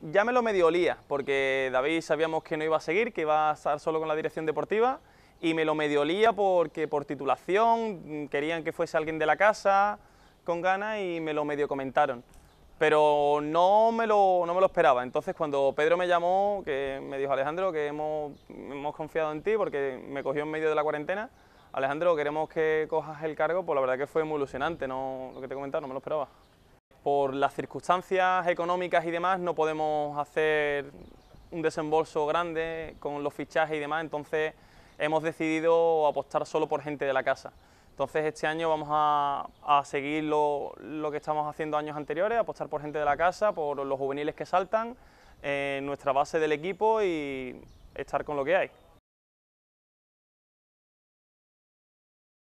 Ya me lo medio olía, porque David sabíamos que no iba a seguir, que iba a estar solo con la dirección deportiva, y me lo medio olía porque por titulación querían que fuese alguien de la casa con ganas y me lo medio comentaron. Pero no me, lo, no me lo esperaba. Entonces cuando Pedro me llamó, que me dijo Alejandro que hemos, hemos confiado en ti porque me cogió en medio de la cuarentena, Alejandro, queremos que cojas el cargo, pues la verdad que fue muy ilusionante, no, lo que te comentaba, no me lo esperaba por las circunstancias económicas y demás no podemos hacer un desembolso grande con los fichajes y demás, entonces hemos decidido apostar solo por gente de la casa. Entonces este año vamos a, seguir lo, que estamos haciendo años anteriores, apostar por gente de la casa, por los juveniles que saltan, en eh, nuestra base del equipo y estar con lo que hay.